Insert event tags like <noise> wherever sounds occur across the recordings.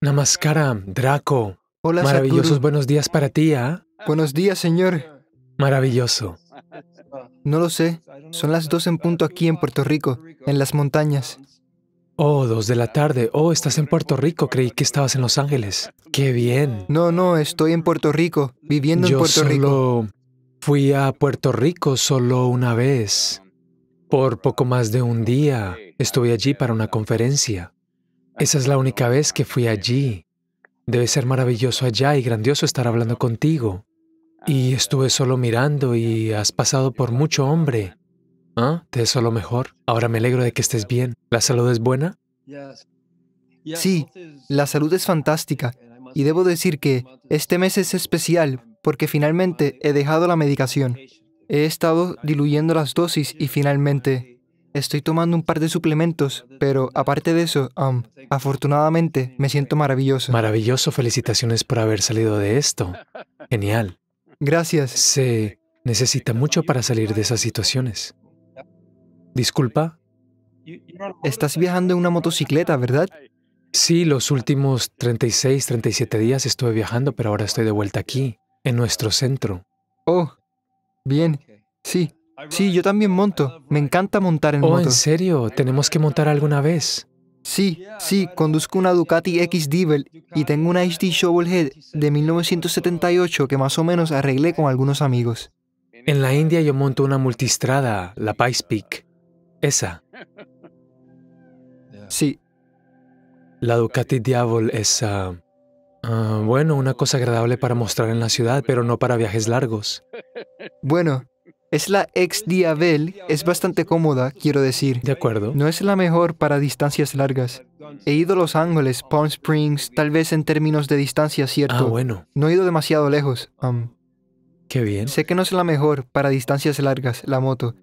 Namaskaram, Draco. Hola, Maravillosos buenos días para ti, ¿ah? Buenos días, señor. Maravilloso. No lo sé. Son las dos en punto aquí en Puerto Rico, en las montañas. Oh, dos de la tarde. Oh, estás en Puerto Rico. Creí que estabas en Los Ángeles. Qué bien. No, no, estoy en Puerto Rico, viviendo en Puerto solo Fui a Puerto Rico solo una vez. Por poco más de un día. Estuve allí para una conferencia. Esa es la única vez que fui allí. Debe ser maravilloso allá y grandioso estar hablando contigo. Y estuve solo mirando y has pasado por mucho hombre. ¿Ah? Te es lo mejor. Ahora me alegro de que estés bien. ¿La salud es buena? Sí, la salud es fantástica. Y debo decir que este mes es especial porque finalmente he dejado la medicación. He estado diluyendo las dosis y finalmente Estoy tomando un par de suplementos, pero aparte de eso, afortunadamente me siento maravilloso. Maravilloso, felicitaciones por haber salido de esto. Genial. Gracias. Se necesita mucho para salir de esas situaciones. Disculpa. Estás viajando en una motocicleta, ¿verdad? Sí, los últimos 36, 37 días estuve viajando, pero ahora estoy de vuelta aquí, en nuestro centro. Oh, bien, sí. Sí, yo también monto. Me encanta montar en oh, ¿En serio? Tenemos que montar alguna vez. Sí, sí, conduzco una Ducati X Devil y tengo una HD Shovelhead de 1978 que más o menos arreglé con algunos amigos. En la India yo monto una multistrada, la Pice Peak. Esa. Sí. La Ducati Diablo es, ah, ah, bueno, una cosa agradable para mostrar en la ciudad, pero no para viajes largos. Bueno, es la ex Diabel, es bastante cómoda, quiero decir. De acuerdo. No es la mejor para distancias largas. He ido a Los Ángeles, Palm Springs, tal vez en términos de distancia, ¿cierto? Ah, bueno. No he ido demasiado lejos. Um. Qué bien. Sé que no es la mejor para distancias largas, la moto.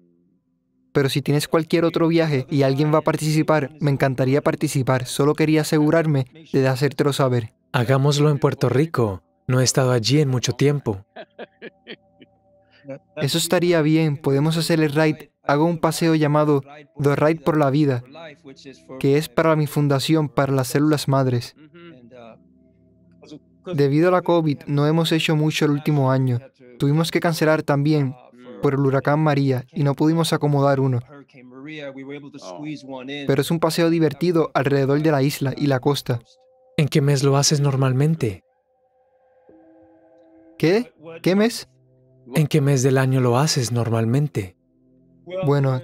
Pero si tienes cualquier otro viaje y alguien va a participar, me encantaría participar. Solo quería asegurarme de hacértelo saber. Hagámoslo en Puerto Rico. No he estado allí en mucho tiempo. Eso estaría bien, podemos hacer el ride. Hago un paseo llamado The Ride por la Vida, que es para mi fundación, para las células madres. Debido a la COVID, no hemos hecho mucho el último año. Tuvimos que cancelar también por el huracán María y no pudimos acomodar uno. Pero es un paseo divertido alrededor de la isla y la costa. ¿En qué mes lo haces normalmente? ¿Qué? ¿Qué mes? ¿En qué mes del año lo haces normalmente? Bueno,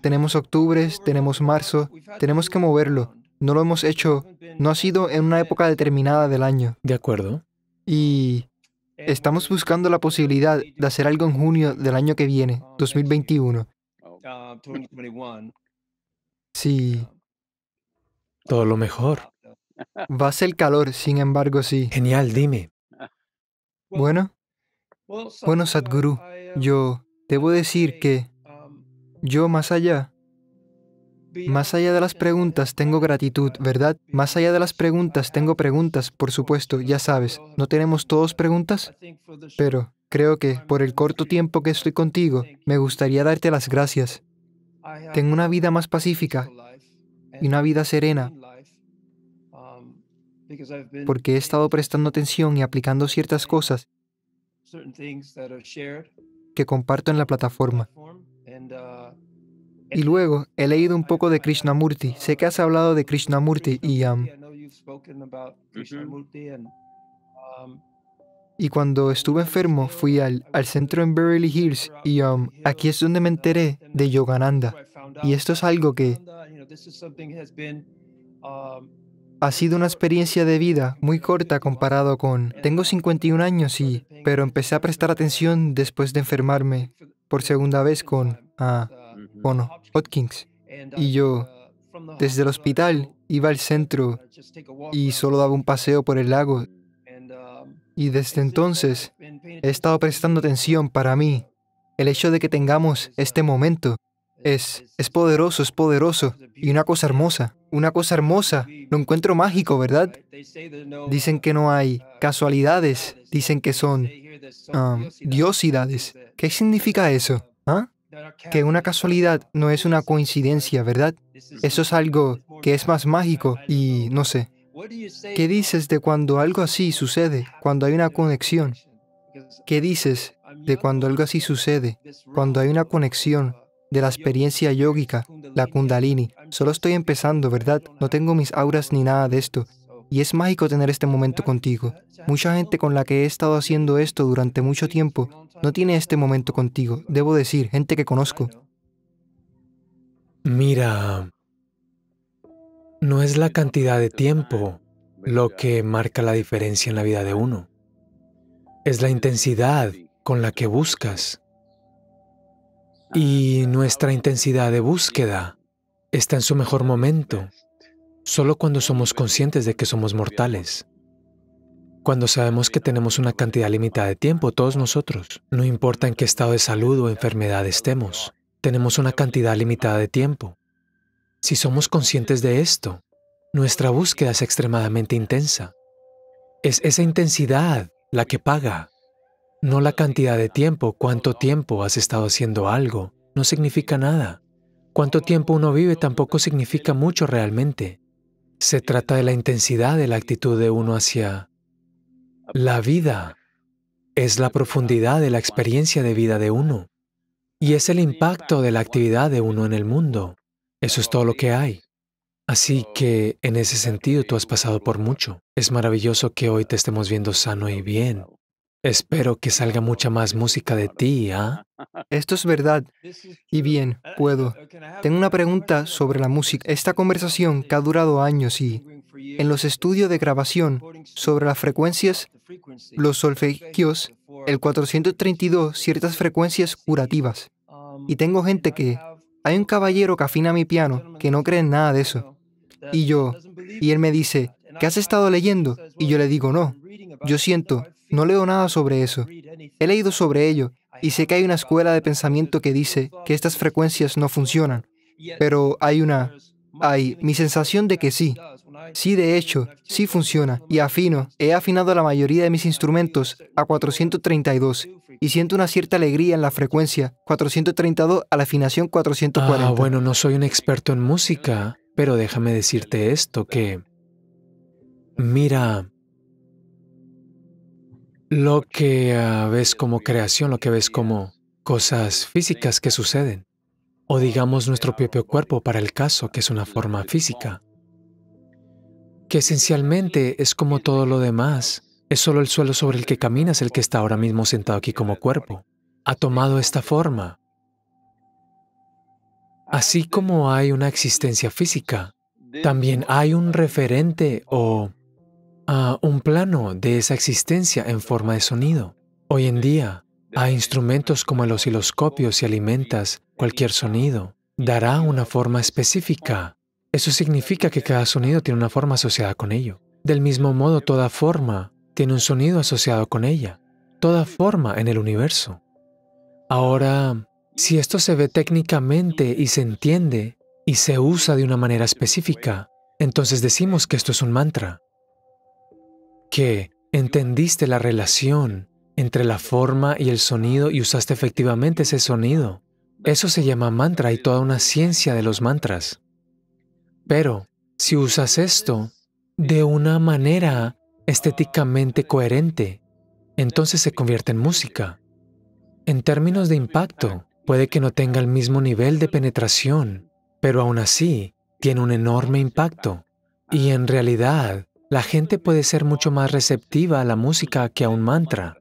tenemos octubre, tenemos marzo, tenemos que moverlo. No lo hemos hecho, no ha sido en una época determinada del año. De acuerdo. Y estamos buscando la posibilidad de hacer algo en junio del año que viene, 2021. Sí. Todo lo mejor. Va a ser calor, sin embargo, sí. Genial, dime. Bueno, bueno, Sadhguru, yo debo decir que yo más allá, más allá de las preguntas tengo gratitud, ¿verdad? Más allá de las preguntas tengo preguntas, por supuesto, ya sabes, ¿no tenemos todos preguntas? Pero creo que por el corto tiempo que estoy contigo, me gustaría darte las gracias. Tengo una vida más pacífica y una vida serena porque he estado prestando atención y aplicando ciertas cosas que comparto en la plataforma. Uh, y luego he leído un poco de Krishnamurti. Sé que has hablado de Krishnamurti y... Um, um, y cuando estuve enfermo fui al, al centro en Beverly Hills y um, aquí es donde me uh, enteré de Yogananda. Y esto es algo que ha sido una experiencia de vida muy corta comparado con... Tengo 51 años y... Pero empecé a prestar atención después de enfermarme por segunda vez con... Ah, bueno, Hopkins. Y yo, desde el hospital, iba al centro y solo daba un paseo por el lago. Y desde entonces he estado prestando atención para mí. El hecho de que tengamos este momento es, es poderoso, es poderoso y una cosa hermosa una cosa hermosa, lo encuentro mágico, ¿verdad? Dicen que no hay casualidades, dicen que son um, diosidades. ¿Qué significa eso? ¿Ah? Que una casualidad no es una coincidencia, ¿verdad? Eso es algo que es más mágico y no sé. ¿Qué dices de cuando algo así sucede, cuando hay una conexión? ¿Qué dices de cuando algo así sucede, cuando hay una conexión de la experiencia yógica, la kundalini. Solo estoy empezando, ¿verdad? No tengo mis auras ni nada de esto. Y es mágico tener este momento contigo. Mucha gente con la que he estado haciendo esto durante mucho tiempo no tiene este momento contigo. Debo decir, gente que conozco. Mira, no es la cantidad de tiempo lo que marca la diferencia en la vida de uno. Es la intensidad con la que buscas y nuestra intensidad de búsqueda está en su mejor momento, solo cuando somos conscientes de que somos mortales. Cuando sabemos que tenemos una cantidad limitada de tiempo, todos nosotros, no importa en qué estado de salud o enfermedad estemos, tenemos una cantidad limitada de tiempo. Si somos conscientes de esto, nuestra búsqueda es extremadamente intensa. Es esa intensidad la que paga no la cantidad de tiempo, cuánto tiempo has estado haciendo algo, no significa nada. Cuánto tiempo uno vive tampoco significa mucho realmente. Se trata de la intensidad de la actitud de uno hacia la vida. Es la profundidad de la experiencia de vida de uno. Y es el impacto de la actividad de uno en el mundo. Eso es todo lo que hay. Así que, en ese sentido, tú has pasado por mucho. Es maravilloso que hoy te estemos viendo sano y bien. Espero que salga mucha más música de ti, ¿ah? Esto es verdad. Y bien, puedo. Tengo una pregunta sobre la música. Esta conversación que ha durado años y en los estudios de grabación sobre las frecuencias, los solfegios, el 432, ciertas frecuencias curativas. Y tengo gente que... Hay un caballero que afina mi piano que no cree en nada de eso. Y yo... Y él me dice, ¿qué has estado leyendo? Y yo le digo, no. Yo siento, no leo nada sobre eso. He leído sobre ello y sé que hay una escuela de pensamiento que dice que estas frecuencias no funcionan, pero hay una... Hay mi sensación de que sí. Sí, de hecho, sí funciona y afino. He afinado la mayoría de mis instrumentos a 432 y siento una cierta alegría en la frecuencia 432 a la afinación 440. Ah, bueno, no soy un experto en música, pero déjame decirte esto que mira, lo que ah, ves como creación, lo que ves como cosas físicas que suceden, o digamos nuestro propio cuerpo para el caso, que es una forma física, que esencialmente es como todo lo demás, es solo el suelo sobre el que caminas el que está ahora mismo sentado aquí como cuerpo, ha tomado esta forma. Así como hay una existencia física, también hay un referente o a un plano de esa existencia en forma de sonido. Hoy en día a instrumentos como el osciloscopio si alimentas cualquier sonido. Dará una forma específica. Eso significa que cada sonido tiene una forma asociada con ello. Del mismo modo, toda forma tiene un sonido asociado con ella. Toda forma en el universo. Ahora, si esto se ve técnicamente y se entiende y se usa de una manera específica, entonces decimos que esto es un mantra que entendiste la relación entre la forma y el sonido y usaste efectivamente ese sonido. Eso se llama mantra y toda una ciencia de los mantras. Pero si usas esto de una manera estéticamente coherente, entonces se convierte en música. En términos de impacto, puede que no tenga el mismo nivel de penetración, pero aún así tiene un enorme impacto. Y en realidad, la gente puede ser mucho más receptiva a la música que a un mantra.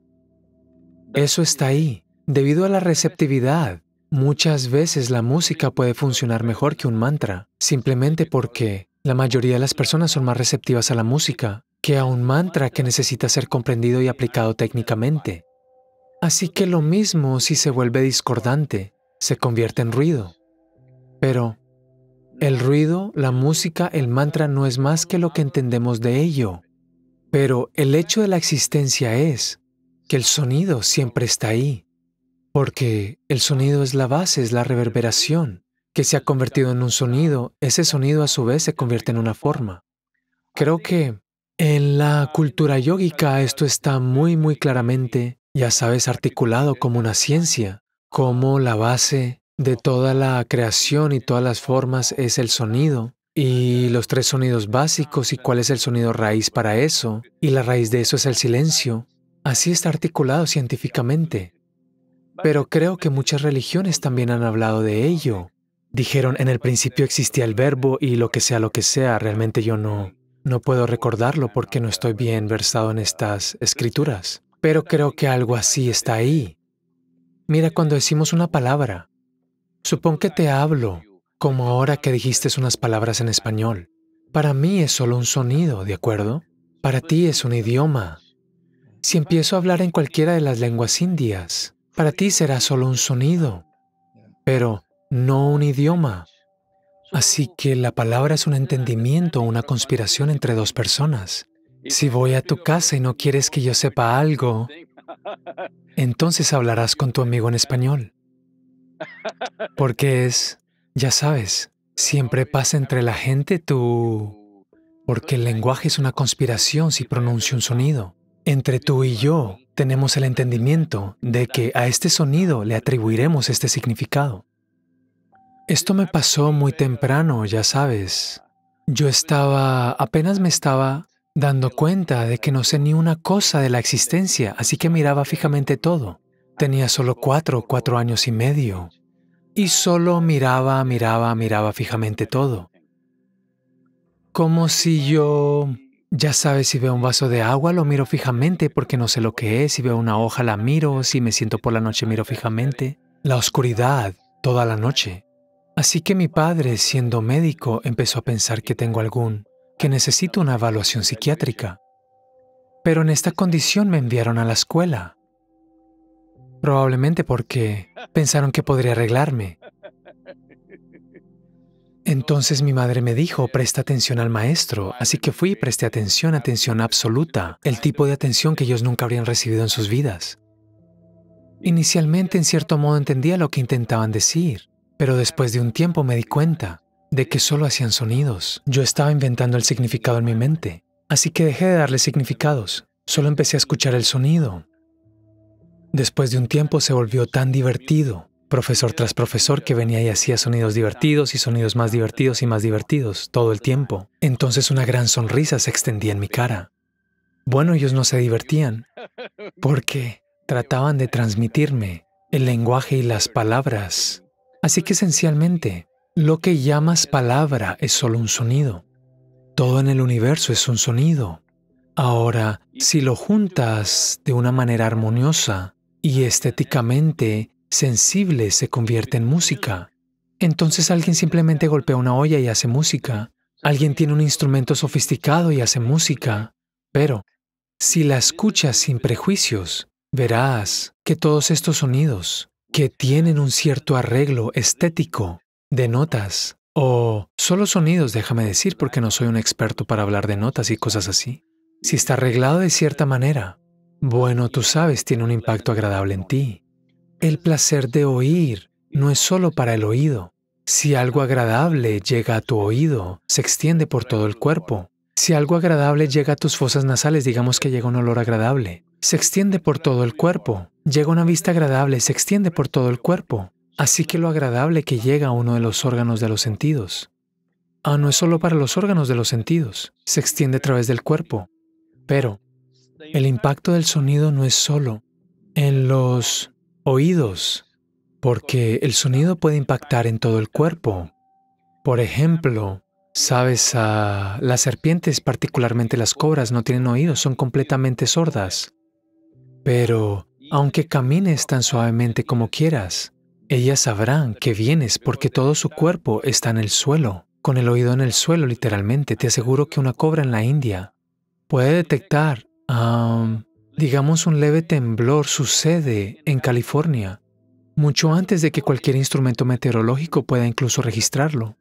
Eso está ahí. Debido a la receptividad, muchas veces la música puede funcionar mejor que un mantra, simplemente porque la mayoría de las personas son más receptivas a la música que a un mantra que necesita ser comprendido y aplicado técnicamente. Así que lo mismo si se vuelve discordante, se convierte en ruido. Pero el ruido, la música, el mantra no es más que lo que entendemos de ello. Pero el hecho de la existencia es que el sonido siempre está ahí, porque el sonido es la base, es la reverberación, que se ha convertido en un sonido, ese sonido a su vez se convierte en una forma. Creo que en la cultura yógica esto está muy, muy claramente, ya sabes, articulado como una ciencia, como la base de toda la creación y todas las formas es el sonido. Y los tres sonidos básicos y cuál es el sonido raíz para eso. Y la raíz de eso es el silencio. Así está articulado científicamente. Pero creo que muchas religiones también han hablado de ello. Dijeron, en el principio existía el verbo y lo que sea lo que sea, realmente yo no, no puedo recordarlo porque no estoy bien versado en estas escrituras. Pero creo que algo así está ahí. Mira, cuando decimos una palabra, Supón que te hablo, como ahora que dijiste unas palabras en español. Para mí es solo un sonido, ¿de acuerdo? Para ti es un idioma. Si empiezo a hablar en cualquiera de las lenguas indias, para ti será solo un sonido, pero no un idioma. Así que la palabra es un entendimiento o una conspiración entre dos personas. Si voy a tu casa y no quieres que yo sepa algo, entonces hablarás con tu amigo en español. Porque es, ya sabes, siempre pasa entre la gente tú... Porque el lenguaje es una conspiración si pronuncio un sonido. Entre tú y yo tenemos el entendimiento de que a este sonido le atribuiremos este significado. Esto me pasó muy temprano, ya sabes. Yo estaba, apenas me estaba dando cuenta de que no sé ni una cosa de la existencia, así que miraba fijamente todo. Tenía solo cuatro, cuatro años y medio. Y solo miraba, miraba, miraba fijamente todo. Como si yo... Ya sabes, si veo un vaso de agua, lo miro fijamente porque no sé lo que es. Si veo una hoja, la miro. Si me siento por la noche, miro fijamente. La oscuridad, toda la noche. Así que mi padre, siendo médico, empezó a pensar que tengo algún, que necesito una evaluación psiquiátrica. Pero en esta condición me enviaron a la escuela. Probablemente porque pensaron que podría arreglarme. Entonces mi madre me dijo, presta atención al maestro, así que fui y presté atención, atención absoluta, el tipo de atención que ellos nunca habrían recibido en sus vidas. Inicialmente, en cierto modo, entendía lo que intentaban decir, pero después de un tiempo me di cuenta de que solo hacían sonidos. Yo estaba inventando el significado en mi mente, así que dejé de darle significados, solo empecé a escuchar el sonido Después de un tiempo se volvió tan divertido, profesor tras profesor que venía y hacía sonidos divertidos y sonidos más divertidos y más divertidos todo el tiempo. Entonces una gran sonrisa se extendía en mi cara. Bueno, ellos no se divertían porque trataban de transmitirme el lenguaje y las palabras. Así que esencialmente, lo que llamas palabra es solo un sonido. Todo en el universo es un sonido. Ahora, si lo juntas de una manera armoniosa, y estéticamente sensible se convierte en música. Entonces alguien simplemente golpea una olla y hace música. Alguien tiene un instrumento sofisticado y hace música. Pero si la escuchas sin prejuicios, verás que todos estos sonidos, que tienen un cierto arreglo estético de notas, o solo sonidos, déjame decir, porque no soy un experto para hablar de notas y cosas así, si está arreglado de cierta manera, bueno, tú sabes, tiene un impacto agradable en ti. El placer de oír no es solo para el oído. Si algo agradable llega a tu oído, se extiende por todo el cuerpo. Si algo agradable llega a tus fosas nasales, digamos que llega un olor agradable, se extiende por todo el cuerpo. Llega una vista agradable, se extiende por todo el cuerpo. Así que lo agradable que llega a uno de los órganos de los sentidos. Ah, no es solo para los órganos de los sentidos, se extiende a través del cuerpo. Pero el impacto del sonido no es solo en los oídos, porque el sonido puede impactar en todo el cuerpo. Por ejemplo, sabes, las serpientes, particularmente las cobras, no tienen oídos, son completamente sordas. Pero aunque camines tan suavemente como quieras, ellas sabrán que vienes porque todo su cuerpo está en el suelo, con el oído en el suelo literalmente. Te aseguro que una cobra en la India puede detectar digamos, un leve temblor sucede en California, mucho antes de que cualquier instrumento meteorológico pueda incluso registrarlo,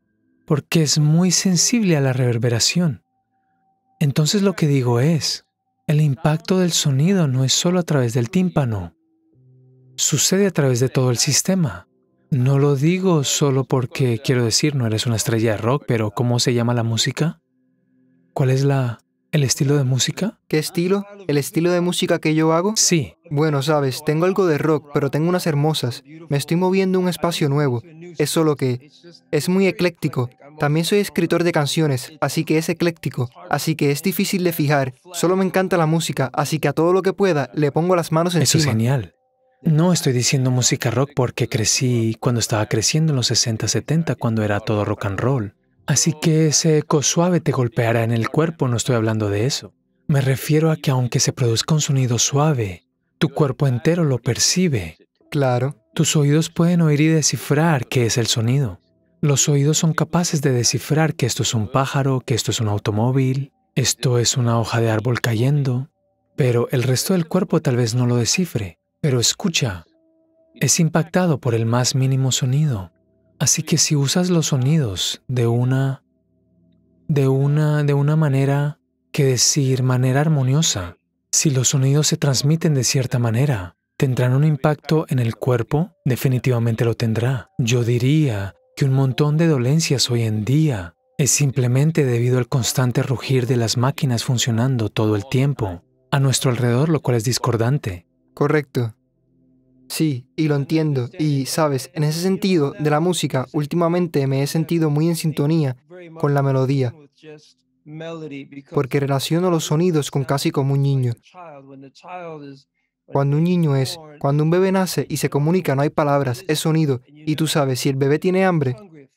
porque es muy sensible a la reverberación. Entonces lo que digo es, el impacto del sonido no es solo a través del tímpano, sucede a través de todo el sistema. No lo digo solo porque quiero decir, no eres una estrella de rock, pero ¿cómo se llama la música? ¿Cuál es la ¿El estilo de música? ¿Qué estilo? ¿El estilo de música que yo hago? Sí. Bueno, sabes, tengo algo de rock, pero tengo unas hermosas. Me estoy moviendo un espacio nuevo. Es solo que es muy ecléctico. También soy escritor de canciones, así que es ecléctico. Así que es difícil de fijar. Solo me encanta la música, así que a todo lo que pueda le pongo las manos encima. Eso es genial. No estoy diciendo música rock porque crecí cuando estaba creciendo en los 60, 70, cuando era todo rock and roll. Así que ese eco suave te golpeará en el cuerpo, no estoy hablando de eso. Me refiero a que aunque se produzca un sonido suave, tu cuerpo entero lo percibe. Claro. Tus oídos pueden oír y descifrar qué es el sonido. Los oídos son capaces de descifrar que esto es un pájaro, que esto es un automóvil, esto es una hoja de árbol cayendo, pero el resto del cuerpo tal vez no lo descifre. Pero escucha, es impactado por el más mínimo sonido. Así que si usas los sonidos de una de una de una manera que decir manera armoniosa, si los sonidos se transmiten de cierta manera, tendrán un impacto en el cuerpo, definitivamente lo tendrá. Yo diría que un montón de dolencias hoy en día es simplemente debido al constante rugir de las máquinas funcionando todo el tiempo a nuestro alrededor, lo cual es discordante. Correcto. Sí, y lo entiendo. Y, sabes, en ese sentido de la música, últimamente me he sentido muy en sintonía con la melodía, porque relaciono los sonidos con casi como un niño. Cuando un niño es, cuando un bebé nace y se comunica, no hay palabras, es sonido. Y tú sabes, si el bebé tiene hambre,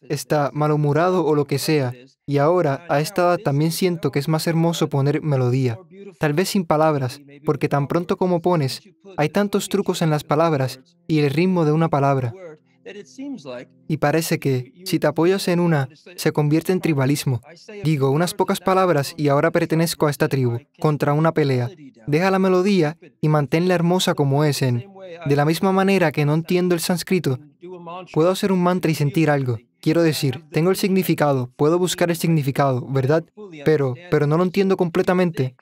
está malhumorado o lo que sea, y ahora a esta edad también siento que es más hermoso poner melodía, tal vez sin palabras, porque tan pronto como pones, hay tantos trucos en las palabras y el ritmo de una palabra. Y parece que, si te apoyas en una, se convierte en tribalismo. Digo unas pocas palabras y ahora pertenezco a esta tribu, contra una pelea. Deja la melodía y manténla hermosa como es en. De la misma manera que no entiendo el sánscrito, Puedo hacer un mantra y sentir algo. Quiero decir, tengo el significado, puedo buscar el significado, ¿verdad? Pero, pero no lo entiendo completamente.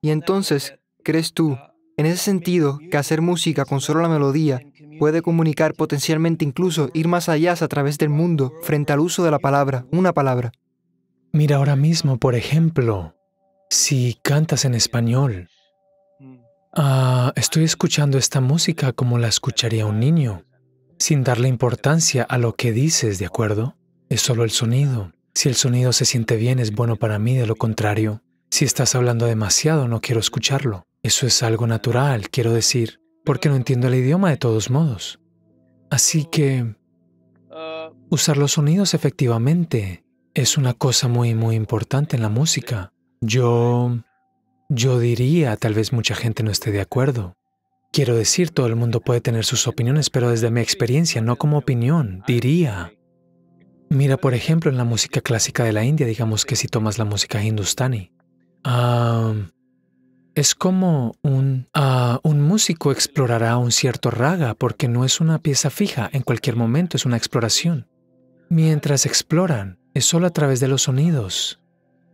Y entonces, ¿crees tú, en ese sentido, que hacer música con solo la melodía puede comunicar potencialmente incluso ir más allá a través del mundo frente al uso de la palabra, una palabra? Mira ahora mismo, por ejemplo, si cantas en español, ah, estoy escuchando esta música como la escucharía un niño sin darle importancia a lo que dices, ¿de acuerdo? Es solo el sonido. Si el sonido se siente bien es bueno para mí, de lo contrario. Si estás hablando demasiado no quiero escucharlo. Eso es algo natural, quiero decir, porque no entiendo el idioma de todos modos. Así que... Usar los sonidos efectivamente es una cosa muy, muy importante en la música. Yo... Yo diría, tal vez mucha gente no esté de acuerdo, Quiero decir, todo el mundo puede tener sus opiniones, pero desde mi experiencia, no como opinión, diría. Mira, por ejemplo, en la música clásica de la India, digamos que si tomas la música hindustani, es como un, ah, un músico explorará un cierto raga porque no es una pieza fija, en cualquier momento es una exploración. Mientras exploran, es solo a través de los sonidos.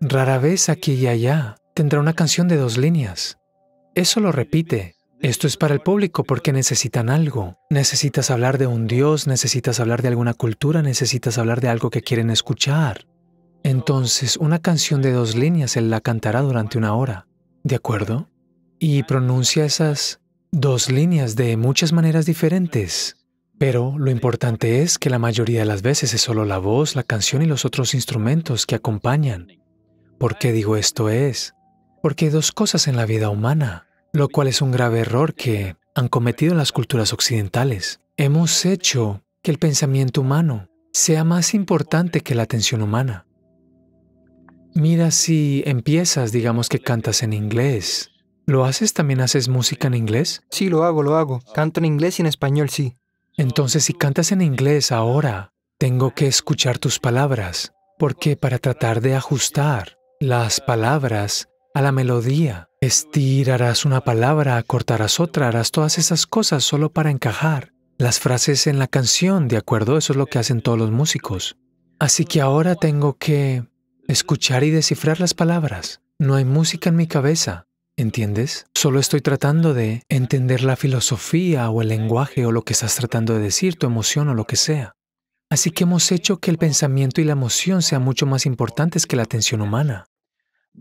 Rara vez aquí y allá tendrá una canción de dos líneas. Eso lo repite, esto es para el público porque necesitan algo. Necesitas hablar de un Dios, necesitas hablar de alguna cultura, necesitas hablar de algo que quieren escuchar. Entonces, una canción de dos líneas él la cantará durante una hora, ¿de acuerdo? Y pronuncia esas dos líneas de muchas maneras diferentes. Pero lo importante es que la mayoría de las veces es solo la voz, la canción y los otros instrumentos que acompañan. ¿Por qué digo esto es? Porque hay dos cosas en la vida humana lo cual es un grave error que han cometido las culturas occidentales. Hemos hecho que el pensamiento humano sea más importante que la atención humana. Mira si empiezas, digamos que cantas en inglés. ¿Lo haces? ¿También haces música en inglés? Sí, lo hago, lo hago. Canto en inglés y en español, sí. Entonces, si cantas en inglés ahora, tengo que escuchar tus palabras, porque para tratar de ajustar las palabras a la melodía. Estirarás una palabra, cortarás otra, harás todas esas cosas solo para encajar las frases en la canción, ¿de acuerdo? Eso es lo que hacen todos los músicos. Así que ahora tengo que escuchar y descifrar las palabras. No hay música en mi cabeza, ¿entiendes? Solo estoy tratando de entender la filosofía o el lenguaje o lo que estás tratando de decir, tu emoción o lo que sea. Así que hemos hecho que el pensamiento y la emoción sean mucho más importantes que la atención humana.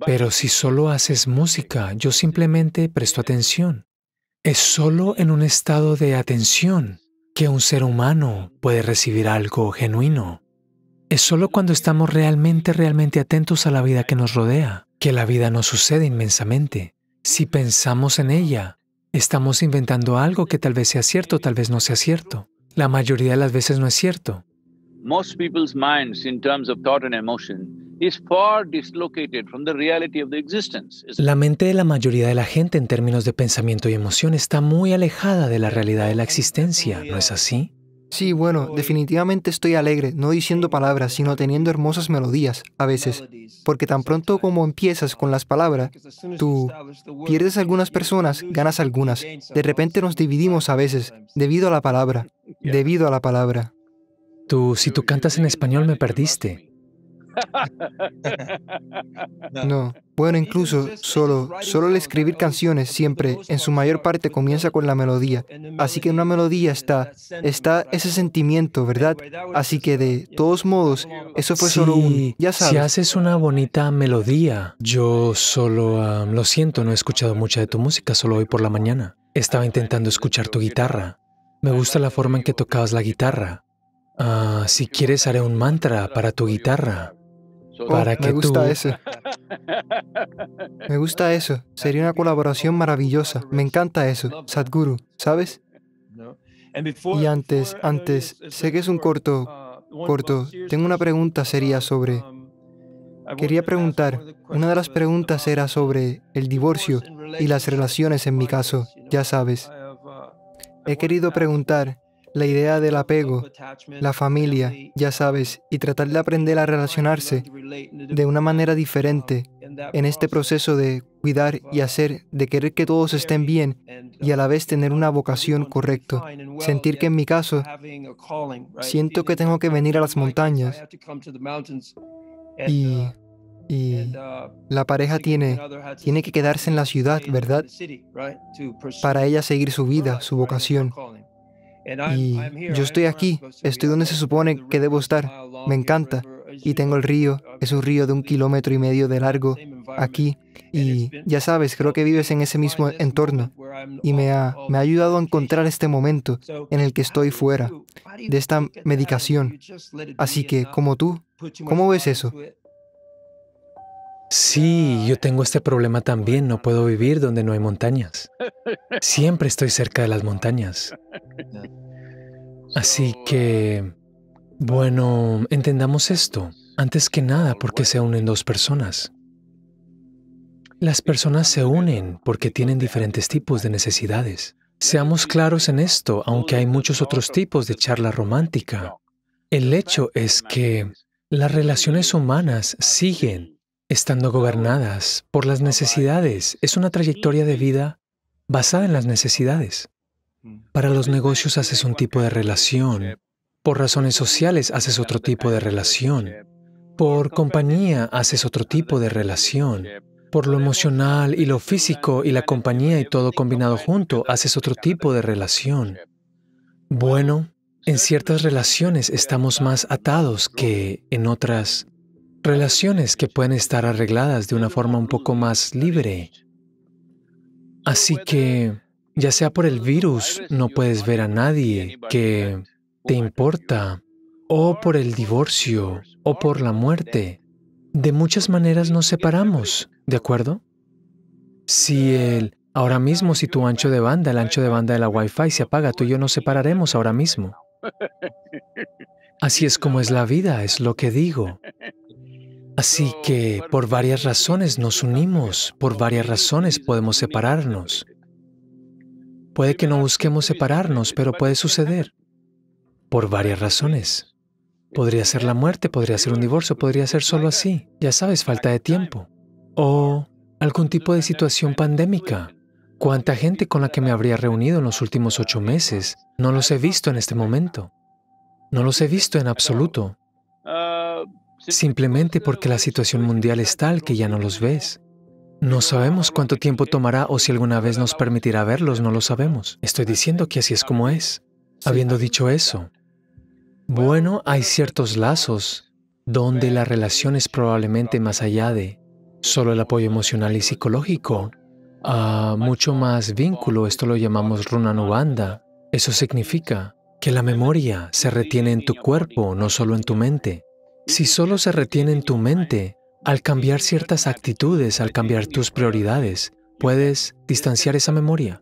Pero si solo haces música, yo simplemente presto atención. Es solo en un estado de atención que un ser humano puede recibir algo genuino. Es solo cuando estamos realmente, realmente atentos a la vida que nos rodea, que la vida nos sucede inmensamente. Si pensamos en ella, estamos inventando algo que tal vez sea cierto, tal vez no sea cierto. La mayoría de las veces no es cierto. La mente de la mayoría de la gente en términos de pensamiento y emoción está muy alejada de la realidad de la existencia, ¿no es así? Sí, bueno, definitivamente estoy alegre, no diciendo palabras, sino teniendo hermosas melodías, a veces, porque tan pronto como empiezas con las palabras, tú pierdes algunas personas, ganas algunas. De repente nos dividimos a veces, debido a la palabra, debido a la palabra. Tú, si tú cantas en español, me perdiste. No. Bueno, incluso solo, solo el escribir canciones siempre, en su mayor parte, comienza con la melodía. Así que en una melodía está, está ese sentimiento, ¿verdad? Así que de todos modos, eso fue solo un, ya sabes. Si haces una bonita melodía, yo solo, lo siento, no he escuchado mucha de tu música, solo hoy por la mañana. Estaba intentando escuchar tu guitarra. Me gusta la forma en que tocabas la guitarra. Ah, si quieres, haré un mantra para tu guitarra me gusta eso. Me gusta eso. Sería una colaboración maravillosa. Me encanta eso, Sadhguru, ¿sabes? Y antes, uh, antes, sé que es un corto, uh, corto. Tengo una pregunta sería sobre... Um, quería preguntar, una de las uh, preguntas era sobre el divorcio y las relaciones en mi caso, ya sabes. He querido preguntar, la idea del apego, la familia, ya sabes, y tratar de aprender a relacionarse de una manera diferente en este proceso de cuidar y hacer, de querer que todos estén bien y a la vez tener uh, una vocación correcta. Sentir que en mi caso, siento que tengo que venir a las montañas y, y uh, la pareja tiene, tiene que quedarse en la ciudad, ¿verdad? Para ella seguir su vida, su vocación. Y yo estoy aquí, estoy donde se supone que debo estar. Me encanta. Y tengo el río, uh, es un río de un kilómetro y medio de largo, aquí. Y ya sabes, creo que vives en ese mismo entorno. Y me ha, ayudado a encontrar este momento en el que estoy fuera de esta medicación. Así que, como tú, ¿cómo ves eso? Sí, yo tengo este problema también. No puedo vivir donde no hay montañas. Siempre estoy cerca de las montañas. Así que, bueno, entendamos esto. Antes que nada, porque se unen dos personas. Las personas se unen porque tienen diferentes tipos de necesidades. Seamos claros en esto, aunque hay muchos otros tipos de charla romántica. El hecho es que las relaciones humanas siguen estando gobernadas por las necesidades. Es una trayectoria de vida basada en las necesidades. Para los negocios haces un tipo de relación, por razones sociales haces otro tipo de relación, por compañía haces otro tipo de relación, por lo emocional y lo físico y la compañía y todo combinado junto haces otro tipo de relación. Bueno, en ciertas relaciones estamos más atados que en otras relaciones que pueden estar arregladas de una forma un poco más libre. Así que, ya sea por el virus, no puedes ver a nadie que te importa, o por el divorcio, o por la muerte. De muchas maneras nos separamos, ¿de acuerdo? Si el Ahora mismo, si tu ancho de banda, el ancho de banda de la Wi-Fi se apaga, tú y yo nos separaremos ahora mismo. Así es como es la vida, es lo que digo. Así que por varias razones nos unimos, por varias razones podemos separarnos. Puede que no busquemos separarnos, pero puede suceder. Por varias razones. Podría ser la muerte, podría ser un divorcio, podría ser solo así, ya sabes, falta de tiempo. O algún tipo de situación pandémica. ¿Cuánta gente con la que me habría reunido en los últimos ocho meses? No los he visto en este momento. No los he visto en absoluto simplemente porque la situación mundial es tal que ya no los ves. No sabemos cuánto tiempo tomará o si alguna vez nos permitirá verlos, no lo sabemos. Estoy diciendo que así es como es. Habiendo dicho eso, bueno, hay ciertos lazos donde la relación es probablemente más allá de solo el apoyo emocional y psicológico, a ah, mucho más vínculo, esto lo llamamos runanubanda. Eso significa que la memoria se retiene en tu cuerpo, no solo en tu mente. Si solo se retiene en tu mente, al cambiar ciertas actitudes, al cambiar tus prioridades, puedes distanciar esa memoria.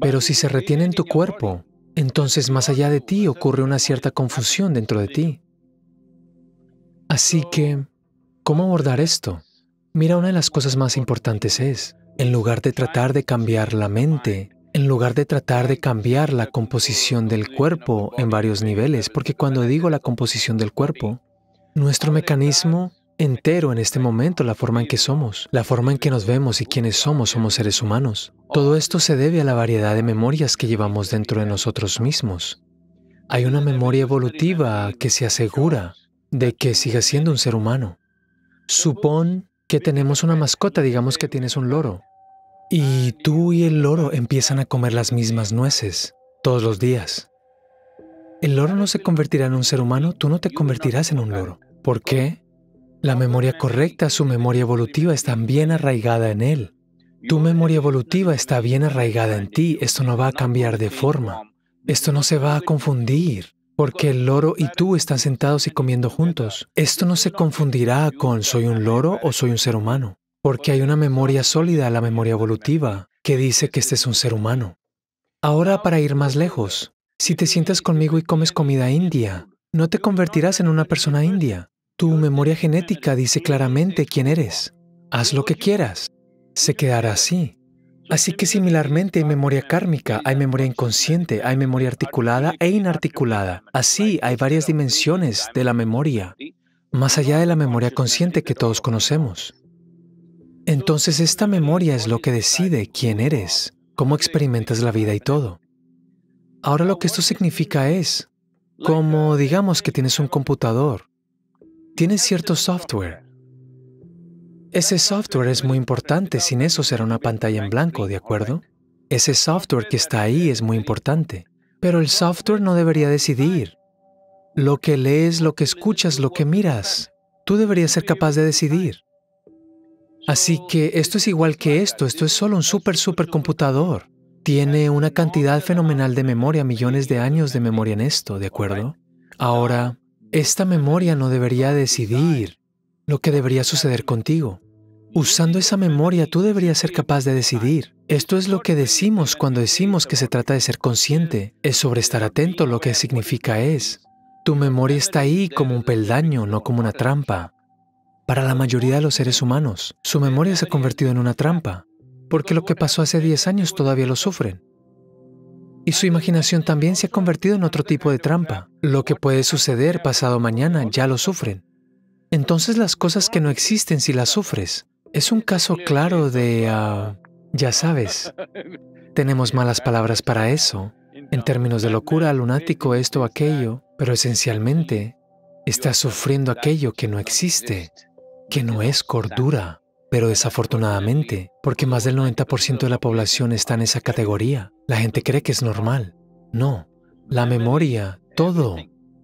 Pero si se retiene en tu cuerpo, entonces más allá de ti ocurre una cierta confusión dentro de ti. Así que, ¿cómo abordar esto? Mira, una de las cosas más importantes es, en lugar de tratar de cambiar la mente, en lugar de tratar de cambiar la composición del cuerpo en varios niveles, porque cuando digo la composición del cuerpo, nuestro mecanismo entero en este momento, la forma en que somos, la forma en que nos vemos y quienes somos, somos seres humanos. Todo esto se debe a la variedad de memorias que llevamos dentro de nosotros mismos. Hay una memoria evolutiva que se asegura de que siga siendo un ser humano. Supón que tenemos una mascota, digamos que tienes un loro, y tú y el loro empiezan a comer las mismas nueces todos los días el loro no se convertirá en un ser humano, tú no te convertirás en un loro. ¿Por qué? La memoria correcta, su memoria evolutiva, está bien arraigada en él. Tu memoria evolutiva está bien arraigada en ti. Esto no va a cambiar de forma. Esto no se va a confundir, porque el loro y tú están sentados y comiendo juntos. Esto no se confundirá con soy un loro o soy un ser humano, porque hay una memoria sólida, la memoria evolutiva, que dice que este es un ser humano. Ahora, para ir más lejos, si te sientas conmigo y comes comida india, no te convertirás en una persona india. Tu memoria genética dice claramente quién eres. Haz lo que quieras. Se quedará así. Así que similarmente hay memoria kármica, hay memoria inconsciente, hay memoria articulada e inarticulada. Así hay varias dimensiones de la memoria, más allá de la memoria consciente que todos conocemos. Entonces esta memoria es lo que decide quién eres, cómo experimentas la vida y todo. Ahora lo que esto significa es, como digamos que tienes un computador, tienes cierto software. Ese software es muy importante, sin eso será una pantalla en blanco, ¿de acuerdo? Ese software que está ahí es muy importante, pero el software no debería decidir. Lo que lees, lo que escuchas, lo que miras, tú deberías ser capaz de decidir. Así que esto es igual que esto, esto es solo un súper, súper computador. Tiene una cantidad fenomenal de memoria, millones de años de memoria en esto, ¿de acuerdo? Ahora, esta memoria no debería decidir lo que debería suceder contigo. Usando esa memoria, tú deberías ser capaz de decidir. Esto es lo que decimos cuando decimos que se trata de ser consciente. Es sobre estar atento lo que significa es. Tu memoria está ahí como un peldaño, no como una trampa. Para la mayoría de los seres humanos, su memoria se ha convertido en una trampa porque lo que pasó hace 10 años todavía lo sufren. Y su imaginación también se ha convertido en otro tipo de trampa. Lo que puede suceder pasado mañana ya lo sufren. Entonces las cosas que no existen si las sufres. Es un caso claro de... Ah, ya sabes, tenemos malas palabras para eso. En términos de locura, lunático, esto, o aquello, pero esencialmente estás sufriendo aquello que no existe, que no es cordura. Pero desafortunadamente, porque más del 90% de la población está en esa categoría, la gente cree que es normal. No, la memoria, todo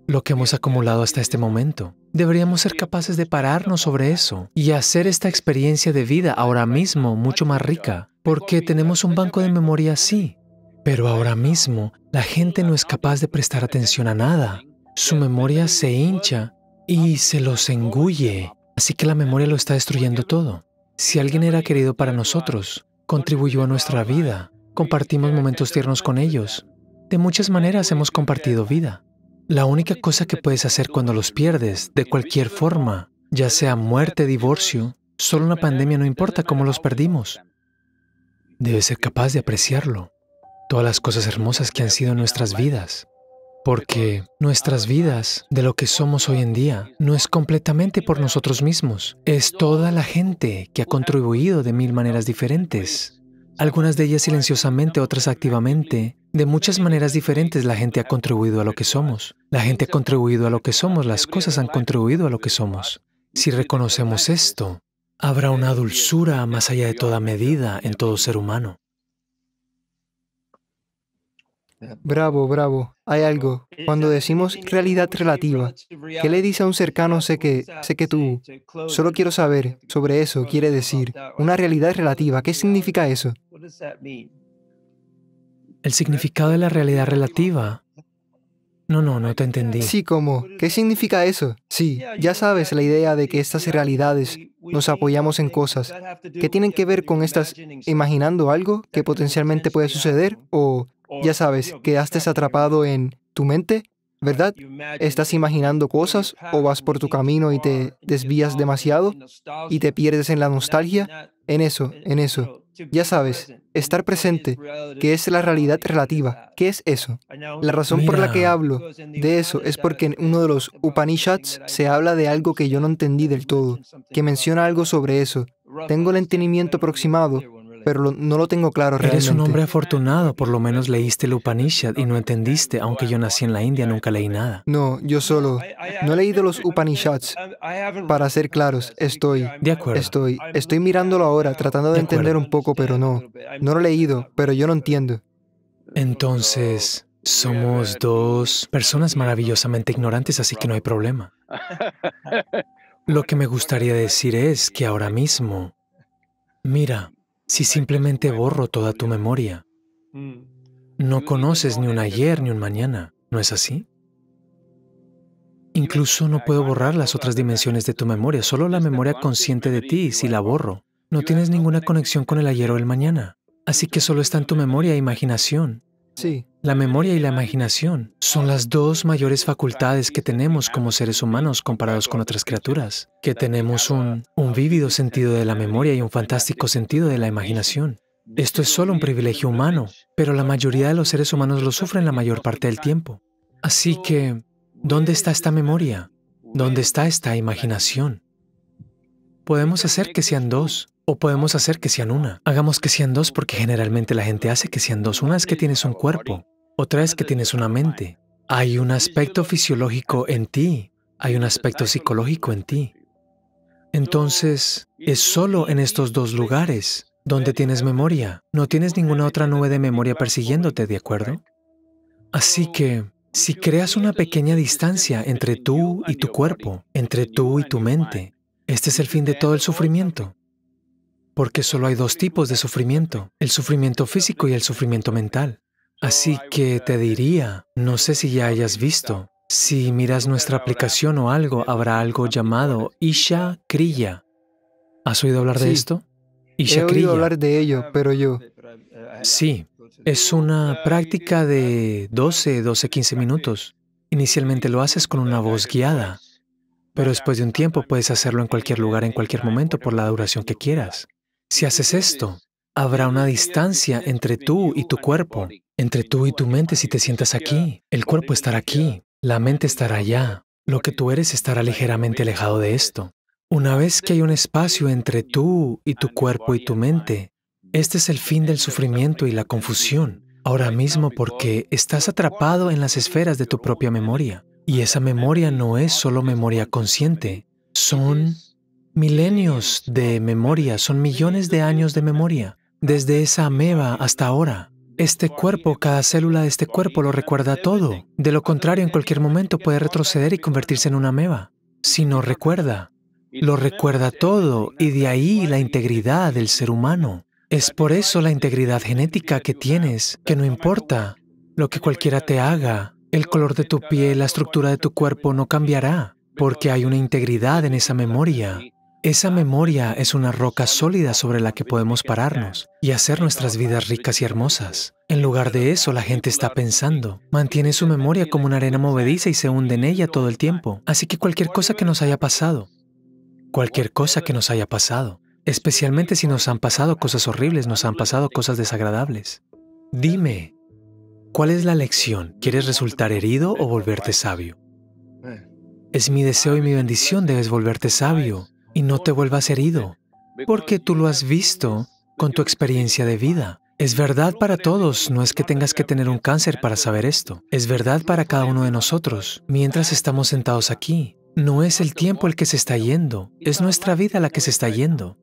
lo que hemos acumulado hasta este momento. Deberíamos ser capaces de pararnos sobre eso y hacer esta experiencia de vida ahora mismo mucho más rica, porque tenemos un banco de memoria sí. Pero ahora mismo la gente no es capaz de prestar atención a nada. Su memoria se hincha y se los engulle, así que la memoria lo está destruyendo todo. Si alguien era querido para nosotros, contribuyó a nuestra vida, compartimos momentos tiernos con ellos, de muchas maneras hemos compartido vida. La única cosa que puedes hacer cuando los pierdes, de cualquier forma, ya sea muerte, divorcio, solo una pandemia, no importa cómo los perdimos, debes ser capaz de apreciarlo, todas las cosas hermosas que han sido en nuestras vidas porque nuestras vidas, de lo que somos hoy en día, no es completamente por nosotros mismos, es toda la gente que ha contribuido de mil maneras diferentes. Algunas de ellas silenciosamente, otras activamente. De muchas maneras diferentes la gente ha contribuido a lo que somos. La gente ha contribuido a lo que somos, las cosas han contribuido a lo que somos. Si reconocemos esto, habrá una dulzura más allá de toda medida en todo ser humano. Bravo, bravo. Hay algo. Eh, Cuando eh, decimos eh, realidad relativa, ¿qué le dice a un cercano sé que, sé que tú? Solo quiero saber sobre eso, quiere decir. Una realidad relativa, ¿qué significa eso? El significado de la realidad relativa. No, no, no te entendí. Sí, ¿cómo? ¿qué significa eso? Sí, ya sabes la idea de que estas realidades nos apoyamos en cosas que tienen que ver con estas imaginando algo que potencialmente puede suceder o ya sabes, quedaste atrapado en tu mente, ¿verdad? ¿Estás imaginando cosas o vas por tu camino y te desvías demasiado y te pierdes en la nostalgia? En eso, en eso. Ya sabes, estar presente, que es la realidad relativa. ¿Qué es eso? La razón por la que hablo de eso es porque en uno de los Upanishads se habla de algo que yo no entendí del todo, que menciona algo sobre eso. Tengo el entendimiento aproximado, pero no lo tengo claro realmente. Eres un hombre afortunado, por lo menos leíste el Upanishad y no entendiste, aunque yo nací en la India, nunca leí nada. No, yo solo. No he leído los Upanishads. Para ser claros, estoy. De acuerdo. Estoy. Estoy mirándolo ahora, tratando de, de entender un poco, pero no. No lo he leído, pero yo no entiendo. Entonces, somos dos personas maravillosamente ignorantes, así que no hay problema. <laughs> Lo que me gustaría decir es que ahora mismo, mira, si simplemente borro toda tu memoria? No conoces ni un ayer ni un mañana, ¿no es así? Incluso no puedo borrar las otras dimensiones de tu memoria, solo la memoria consciente de ti, si la borro. No tienes ninguna conexión con el ayer o el mañana. Así que solo está en tu memoria e imaginación. La memoria y la imaginación son las dos mayores facultades que tenemos como seres humanos comparados con otras criaturas, que tenemos un, un vívido sentido de la memoria y un fantástico sentido de la imaginación. Esto es solo un privilegio humano, pero la mayoría de los seres humanos lo sufren la mayor parte del tiempo. Así que, ¿dónde está esta memoria? ¿Dónde está esta imaginación? Podemos hacer que sean dos, o podemos hacer que sean una. Hagamos que sean dos porque generalmente la gente hace que sean dos. Una es que tienes un cuerpo, otra es que tienes una mente. Hay un aspecto fisiológico en ti, hay un aspecto psicológico en ti. Entonces, es solo en estos dos lugares donde tienes memoria. No tienes ninguna otra nube de memoria persiguiéndote, ¿de acuerdo? Así que, si creas una pequeña distancia entre tú y tu cuerpo, entre tú y tu mente, este es el fin de todo el sufrimiento porque solo hay dos tipos de sufrimiento, el sufrimiento físico y el sufrimiento mental. Así que te diría, no sé si ya hayas visto, si miras nuestra aplicación o algo, habrá algo llamado Isha Kriya. ¿Has oído hablar de esto? Isha He oído hablar de ello, pero yo... Sí, es una práctica de 12, 12, 15 minutos. Inicialmente lo haces con una voz guiada, pero después de un tiempo puedes hacerlo en cualquier lugar, en cualquier momento, por la duración que quieras. Si haces esto, habrá una distancia entre tú y tu cuerpo, entre tú y tu mente si te sientas aquí. El cuerpo estará aquí, la mente estará allá. Lo que tú eres estará ligeramente alejado de esto. Una vez que hay un espacio entre tú y tu cuerpo y tu mente, este es el fin del sufrimiento y la confusión ahora mismo porque estás atrapado en las esferas de tu propia memoria. Y esa memoria no es solo memoria consciente, son Milenios de memoria son millones de años de memoria, desde esa ameba hasta ahora. Este cuerpo, cada célula de este cuerpo lo recuerda todo. De lo contrario, en cualquier momento puede retroceder y convertirse en una ameba. Si no recuerda, lo recuerda todo y de ahí la integridad del ser humano. Es por eso la integridad genética que tienes, que no importa lo que cualquiera te haga, el color de tu piel, la estructura de tu cuerpo no cambiará, porque hay una integridad en esa memoria esa memoria es una roca sólida sobre la que podemos pararnos y hacer nuestras vidas ricas y hermosas. En lugar de eso, la gente está pensando, mantiene su memoria como una arena movediza y se hunde en ella todo el tiempo. Así que cualquier cosa que nos haya pasado, cualquier cosa que nos haya pasado, especialmente si nos han pasado cosas horribles, nos han pasado cosas desagradables. Dime, ¿cuál es la lección? ¿Quieres resultar herido o volverte sabio? Es mi deseo y mi bendición, debes volverte sabio y no te vuelvas herido, porque tú lo has visto con tu experiencia de vida. Es verdad para todos, no es que tengas que tener un cáncer para saber esto. Es verdad para cada uno de nosotros, mientras estamos sentados aquí. No es el tiempo el que se está yendo, es nuestra vida la que se está yendo.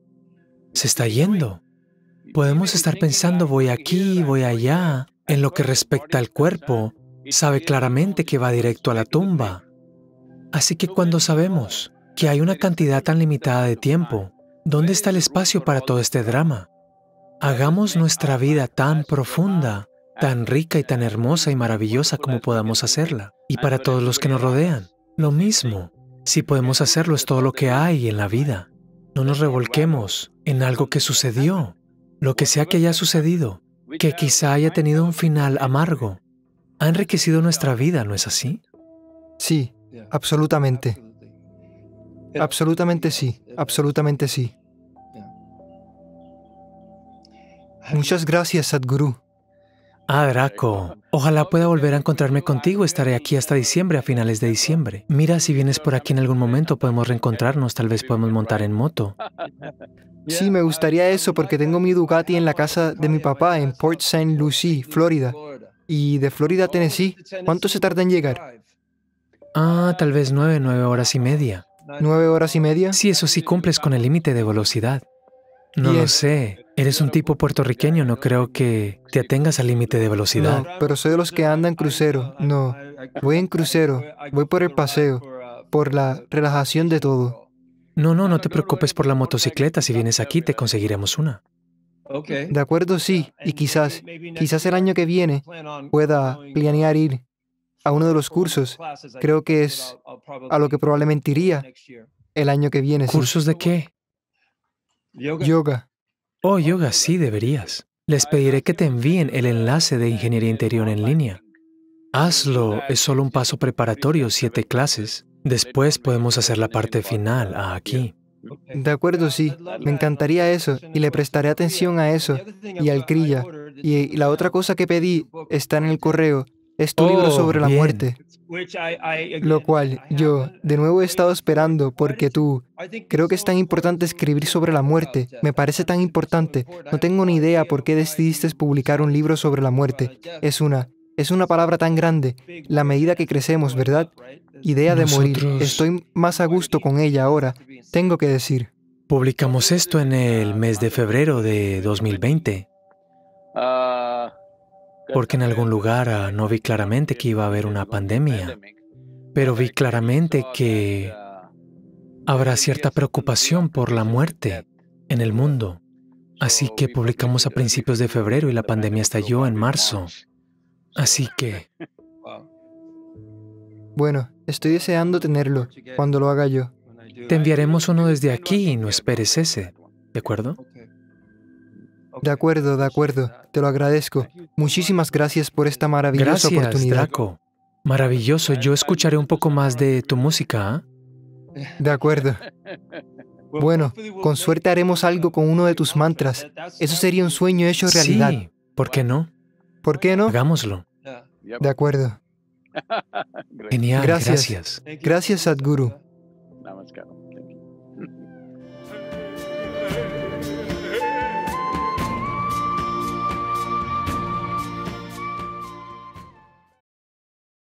Se está yendo. Podemos estar pensando, voy aquí, voy allá. En lo que respecta al cuerpo, sabe claramente que va directo a la tumba. Así que cuando sabemos, que hay una cantidad tan limitada de tiempo. ¿Dónde está el espacio para todo este drama? Hagamos nuestra vida tan profunda, tan rica y tan hermosa y maravillosa como podamos hacerla. Y para todos los que nos rodean, lo mismo. Si podemos hacerlo es todo lo que hay en la vida. No nos revolquemos en algo que sucedió, lo que sea que haya sucedido, que quizá haya tenido un final amargo. Ha enriquecido nuestra vida, ¿no es así? Sí, absolutamente. Absolutamente sí, absolutamente sí. Muchas gracias, Sadhguru. Ah, Draco, ojalá pueda volver a encontrarme contigo. Estaré aquí hasta diciembre, a finales de diciembre. Mira, si vienes por aquí en algún momento, podemos reencontrarnos, tal vez podemos montar en moto. Sí, me gustaría eso porque tengo mi Ducati en la casa de mi papá en Port St. Lucie, Florida. Y de Florida a Tennessee, ¿cuánto se tarda en llegar? Ah, tal vez nueve, nueve horas y media. ¿Nueve horas y media? Sí, eso sí cumples con el límite de velocidad. No lo sé. Eres un tipo puertorriqueño, no creo que te atengas al límite de velocidad. No, pero soy de los que andan crucero. No, voy en crucero, voy por el paseo, por la relajación de todo. No, no, no te preocupes por la motocicleta. Si vienes aquí, te conseguiremos una. De acuerdo, sí. Y quizás, quizás el año que viene pueda planear ir a uno de los cursos. Creo que es a lo que probablemente iría el año que viene. ¿Cursos de qué? Yoga. Oh, yoga, sí, deberías. Les pediré que te envíen el enlace de Ingeniería Interior en línea. Hazlo, es solo un paso preparatorio, siete clases. Después podemos hacer la parte final ah, aquí. De acuerdo, sí. Me encantaría eso y le prestaré atención a eso y al Kriya. Y la otra cosa que pedí está en el correo es tu libro oh, sobre la muerte, lo cual yo de nuevo he estado esperando porque tú, creo que es tan importante escribir sobre la muerte, me parece tan importante, no tengo ni idea por qué decidiste publicar un libro sobre la muerte, es una, es una palabra tan grande, la medida que crecemos, ¿verdad? Idea de morir, estoy más a gusto con ella ahora, tengo que decir. Publicamos esto en el mes de febrero de 2020 porque en algún lugar ah, no vi claramente que iba a haber una pandemia, pero vi claramente que habrá cierta preocupación por la muerte en el mundo. Así que publicamos a principios de febrero y la pandemia estalló en marzo. Así que... Bueno, estoy deseando tenerlo cuando lo haga yo. Te enviaremos uno desde aquí y no esperes ese, ¿de acuerdo? De acuerdo, de acuerdo. Te lo agradezco. Muchísimas gracias por esta maravillosa gracias, oportunidad. Maravilloso. Yo escucharé un poco más de tu música. ¿ah? De acuerdo. Bueno, con suerte haremos algo con uno de tus mantras. Eso sería un sueño hecho realidad. Sí, ¿por qué no? ¿Por qué no? Hagámoslo. De acuerdo. Genial, gracias. Gracias, gracias Sadhguru.